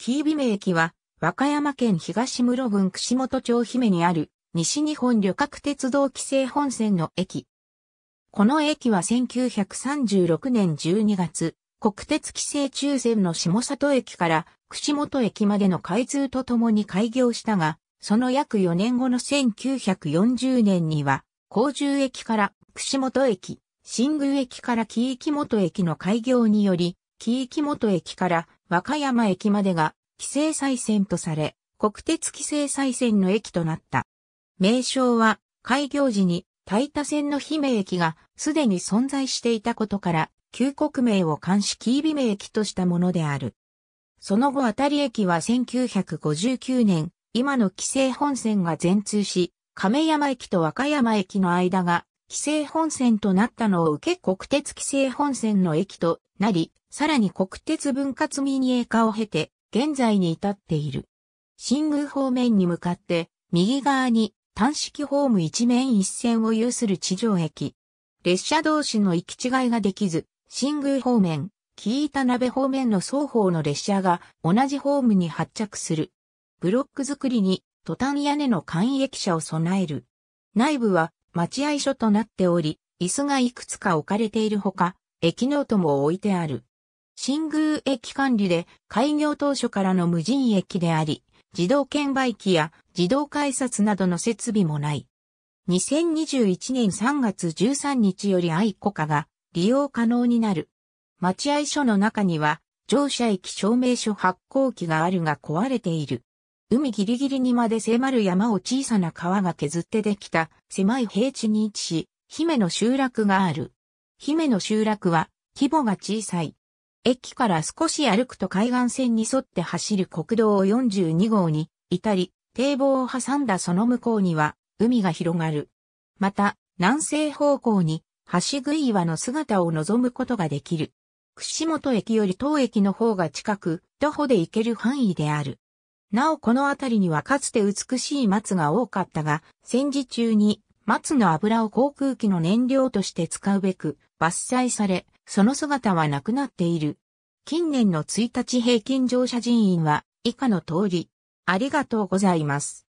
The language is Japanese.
キービメ駅は、和歌山県東室郡串本町姫にある、西日本旅客鉄道規制本線の駅。この駅は1936年12月、国鉄規制中線の下里駅から串本駅までの開通とともに開業したが、その約4年後の1940年には、高州駅から串本駅、新宮駅から紀伊木本駅の開業により、紀伊木本駅から和歌山駅までが規制再線とされ、国鉄規制再線の駅となった。名称は開業時に大田線の姫駅がすでに存在していたことから、旧国名を監視キービ名駅としたものである。その後あたり駅は1959年、今の規制本線が全通し、亀山駅と和歌山駅の間が規制本線となったのを受け国鉄規制本線の駅となり、さらに国鉄分割民営化を経て、現在に至っている。新宮方面に向かって、右側に単式ホーム一面一線を有する地上駅。列車同士の行き違いができず、新宮方面、木板鍋方面の双方の列車が同じホームに発着する。ブロック作りにトタン屋根の簡易駅舎を備える。内部は待合所となっており、椅子がいくつか置かれているほか、駅ノートも置いてある。新宮駅管理で開業当初からの無人駅であり、自動券売機や自動改札などの設備もない。2021年3月13日より愛子化が利用可能になる。待合所の中には乗車駅証明書発行機があるが壊れている。海ギリギリにまで迫る山を小さな川が削ってできた狭い平地に位置し、姫の集落がある。姫の集落は規模が小さい。駅から少し歩くと海岸線に沿って走る国道42号に至り、堤防を挟んだその向こうには海が広がる。また、南西方向に橋食岩の姿を望むことができる。串本駅より当駅の方が近く、徒歩で行ける範囲である。なおこの辺りにはかつて美しい松が多かったが、戦時中に松の油を航空機の燃料として使うべく伐採され、その姿はなくなっている。近年の1日平均乗車人員は以下の通り。ありがとうございます。